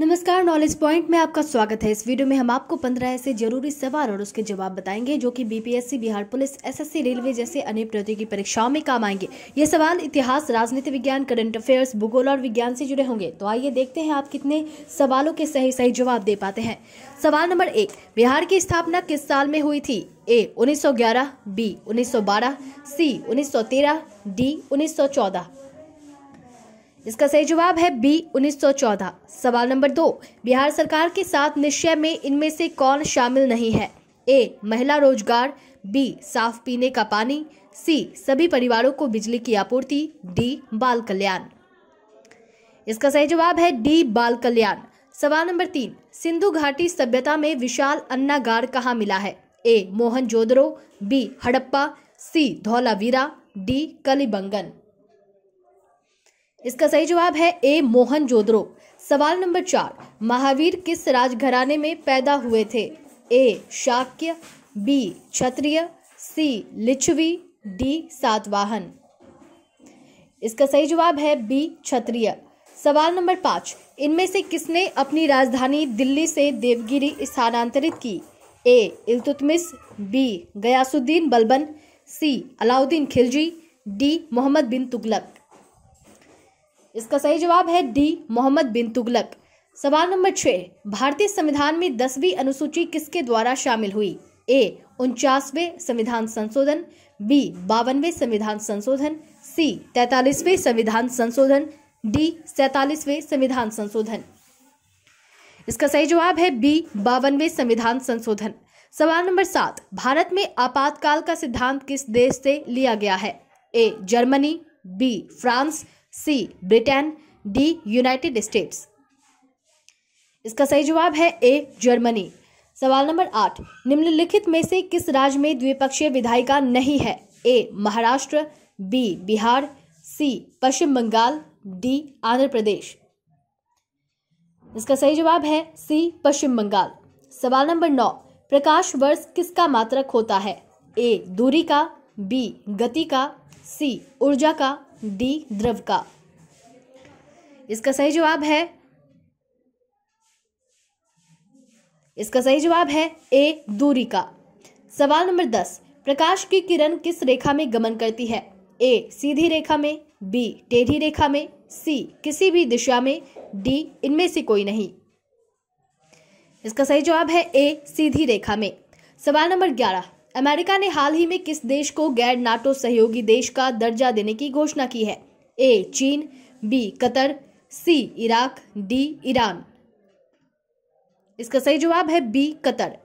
नमस्कार knowledge point में आपका स्वागत है इस वीडियो में हम आपको पंद्रह ऐसे जरूरी सवाल और उसके जवाब बताएंगे जो कि BPSC Bihar police SSC railway जैसे अन्य प्रतियोगी परीक्षाओं में काम आएंगे ये सवाल इतिहास राजनीति विज्ञान करंट अफेयर्स भूगोल और विज्ञान से जुड़े होंगे तो आइए देखते हैं आप कितने सवालों के सही सही जवाब दे पाते हैं सवाल नंबर एक बिहार की स्थापना किस साल में हुई थी ए उन्नीस बी उन्नीस सी उन्नीस डी उन्नीस इसका सही जवाब है बी 1914 सवाल नंबर दो बिहार सरकार के साथ निश्चय में इनमें से कौन शामिल नहीं है ए महिला रोजगार बी साफ पीने का पानी सी सभी परिवारों को बिजली की आपूर्ति डी बाल कल्याण इसका सही जवाब है डी बाल कल्याण सवाल नंबर तीन सिंधु घाटी सभ्यता में विशाल अन्नागार कहाँ मिला है A Mohenjodaro B Harappa C Dholavira D Kalibangan इसका सही जवाब है ए मोहन जोद्रो सवाल नंबर चार महावीर किस राजघराने में पैदा हुए थे A Shakya B Kshatriya C Licchavi D Satavahana इसका सही जवाब है बी क्षत्रिय सवाल नंबर पाँच इनमें से किसने अपनी राजधानी दिल्ली से देवगिरी स्थानांतरित की A Iltutmish B Ghiyasuddin Balban C Alauddin Khilji D Muhammad bin Tughlaq इसका सही जवाब है डी मोहम्मद बिन तुगलक सवाल नंबर छः भारतीय संविधान में दसवीं अनुसूची किसके द्वारा शामिल हुई ए उनचासवें संविधान संशोधन बी बावनवे संविधान संशोधन सी तैतालीसवें संविधान संशोधन डी सैतालीसवें संविधान संशोधन इसका सही जवाब है बी बावनवे संविधान संशोधन सवाल नंबर सात भारत में आपातकाल का सिद्धांत किस देश से लिया गया है A Germany B France C Britain D United States इसका सही जवाब है ए जर्मनी सवाल नंबर आठ निम्नलिखित में से किस राज्य में द्विपक्षीय विधायिका नहीं है A Maharashtra B Bihar C Paschim Bengal D Andhra Pradesh इसका सही जवाब है सी पश्चिम बंगाल सवाल नंबर नौ प्रकाश वर्ष किसका मात्रक होता है ए दूरी का बी गति का सी ऊर्जा का डी द्रव का इसका सही जवाब है इसका सही जवाब है ए दूरी का सवाल नंबर दस प्रकाश की किरण किस रेखा में गमन करती है ए सीधी रेखा में बी टेढ़ी रेखा में सी किसी भी दिशा में डी इनमें से कोई नहीं इसका सही जवाब है ए सीधी रेखा में सवाल नंबर ग्यारह अमेरिका ने हाल ही में किस देश को गैर नाटो सहयोगी देश का दर्जा देने की घोषणा की है ए चीन B Qatar C Iraq D Iran इसका सही जवाब है बी कतर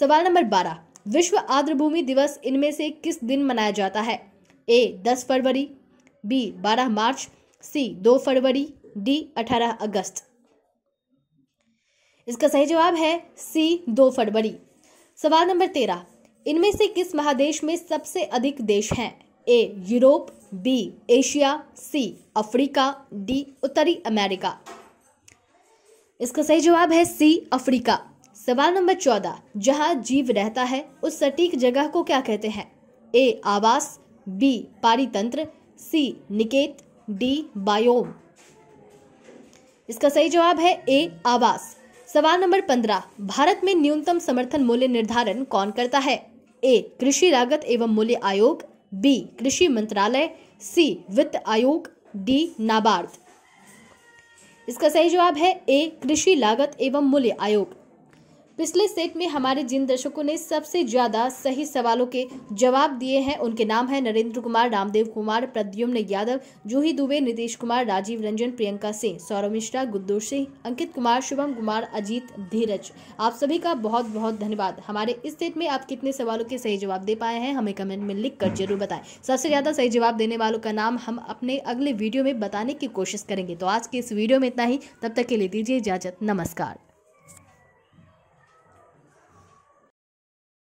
सवाल नंबर बारह विश्व आर्द्रभूमि दिवस इनमें से किस दिन मनाया जाता है ए दस फरवरी बी बारह मार्च सी दो फरवरी डी अठारह अगस्त इसका सही जवाब है सी दो फरवरी सवाल नंबर तेरह इनमें से किस महादेश में सबसे अधिक देश हैं A Europe B Asia C Africa D उत्तरी अमेरिका इसका सही जवाब है सी अफ्रीका सवाल नंबर चौदह जहाँ जीव रहता है उस सटीक जगह को क्या कहते हैं ए आवास बी पारितंत्र सी निकेत डी बायोम इसका सही जवाब है ए आवास सवाल नंबर पंद्रह भारत में न्यूनतम समर्थन मूल्य निर्धारण कौन करता है ए कृषि लागत एवं मूल्य आयोग बी कृषि मंत्रालय सी वित्त आयोग डी नाबार्ड इसका सही जवाब है ए कृषि लागत एवं मूल्य आयोग पिछले सेट में हमारे जिन दर्शकों ने सबसे ज्यादा सही सवालों के जवाब दिए हैं उनके नाम हैं नरेंद्र कुमार रामदेव कुमार प्रद्युम्न यादव जूही दुबे नीतीश कुमार राजीव रंजन प्रियंका सिंह सौरभ मिश्रा गुद्दू सिंह अंकित कुमार शुभम कुमार अजीत धीरज आप सभी का बहुत बहुत धन्यवाद हमारे इस सेट में आप कितने सवालों के सही जवाब दे पाए हैं हमें कमेंट में लिख कर जरूर बताएं सबसे ज्यादा सही जवाब देने वालों का नाम हम अपने अगले वीडियो में बताने की कोशिश करेंगे तो आज के इस वीडियो में इतना ही तब तक के लिए दीजिए इजाजत नमस्कार